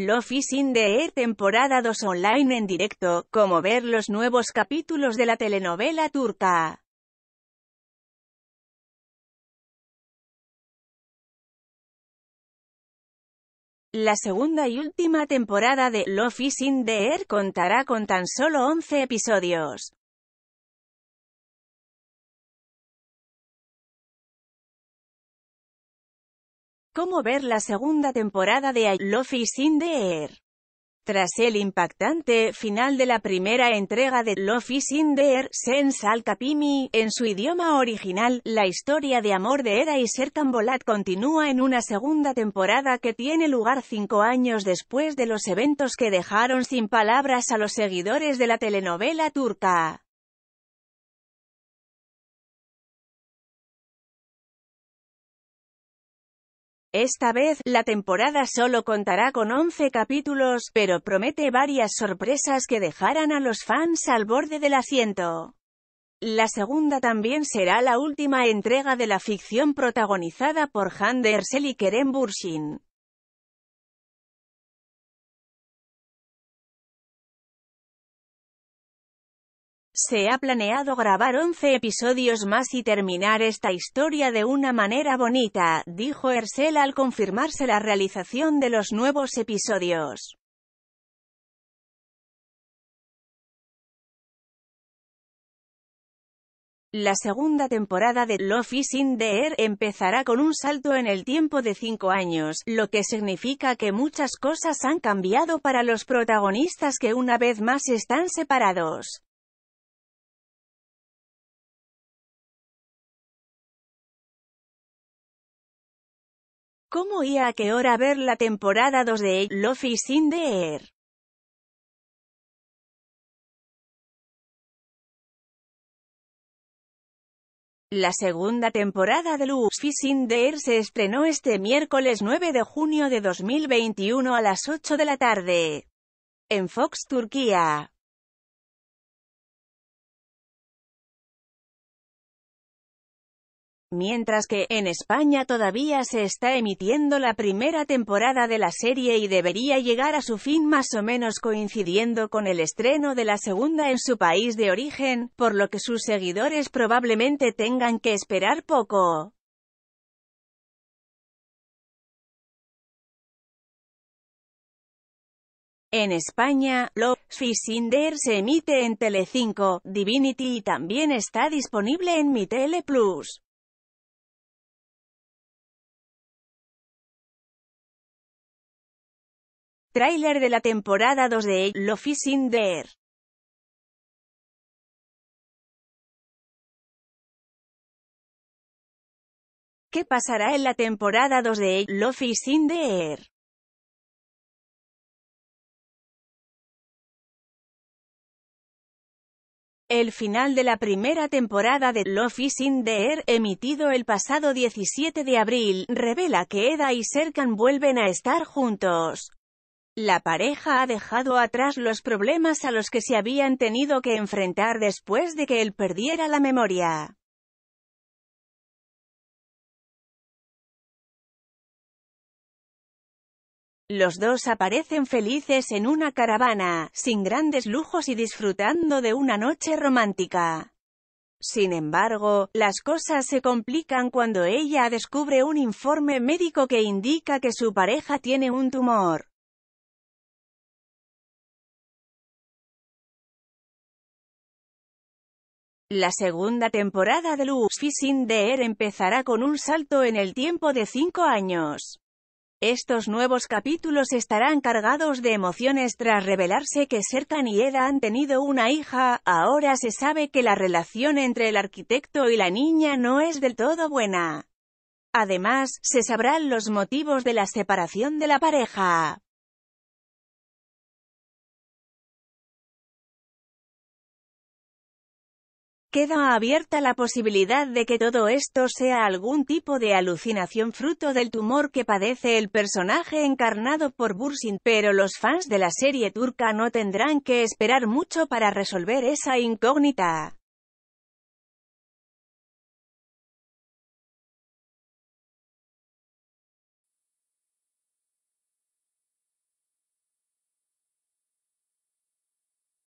Love is in the Air temporada 2 online en directo, como ver los nuevos capítulos de la telenovela turca. La segunda y última temporada de Love is in the Air contará con tan solo 11 episodios. cómo ver la segunda temporada de I Love Is in the Air. Tras el impactante final de la primera entrega de Love Is in the Air, Sense al Capimi, en su idioma original, la historia de amor de Era y Serkan Bolat continúa en una segunda temporada que tiene lugar cinco años después de los eventos que dejaron sin palabras a los seguidores de la telenovela turca. Esta vez, la temporada solo contará con 11 capítulos, pero promete varias sorpresas que dejarán a los fans al borde del asiento. La segunda también será la última entrega de la ficción protagonizada por Hander de y Bursin. Se ha planeado grabar 11 episodios más y terminar esta historia de una manera bonita, dijo Ercel al confirmarse la realización de los nuevos episodios. La segunda temporada de Love is in the Air empezará con un salto en el tiempo de 5 años, lo que significa que muchas cosas han cambiado para los protagonistas que una vez más están separados. ¿Cómo y a qué hora ver la temporada 2 de is sin the Air? La segunda temporada de is in the se estrenó este miércoles 9 de junio de 2021 a las 8 de la tarde en Fox Turquía. mientras que, en España todavía se está emitiendo la primera temporada de la serie y debería llegar a su fin más o menos coincidiendo con el estreno de la segunda en su país de origen, por lo que sus seguidores probablemente tengan que esperar poco. En España, Love, Fisinder se emite en Telecinco, Divinity y también está disponible en Mi Tele Plus. Trailer de la temporada 2 de Love is ¿Qué pasará en la temporada 2 de Love is in El final de la primera temporada de Love is in the Air, emitido el pasado 17 de abril, revela que Eda y Serkan vuelven a estar juntos. La pareja ha dejado atrás los problemas a los que se habían tenido que enfrentar después de que él perdiera la memoria. Los dos aparecen felices en una caravana, sin grandes lujos y disfrutando de una noche romántica. Sin embargo, las cosas se complican cuando ella descubre un informe médico que indica que su pareja tiene un tumor. La segunda temporada de Lux Fishing de Air empezará con un salto en el tiempo de cinco años. Estos nuevos capítulos estarán cargados de emociones tras revelarse que Serkan y Eda han tenido una hija, ahora se sabe que la relación entre el arquitecto y la niña no es del todo buena. Además, se sabrán los motivos de la separación de la pareja. Queda abierta la posibilidad de que todo esto sea algún tipo de alucinación fruto del tumor que padece el personaje encarnado por Bursin, pero los fans de la serie turca no tendrán que esperar mucho para resolver esa incógnita.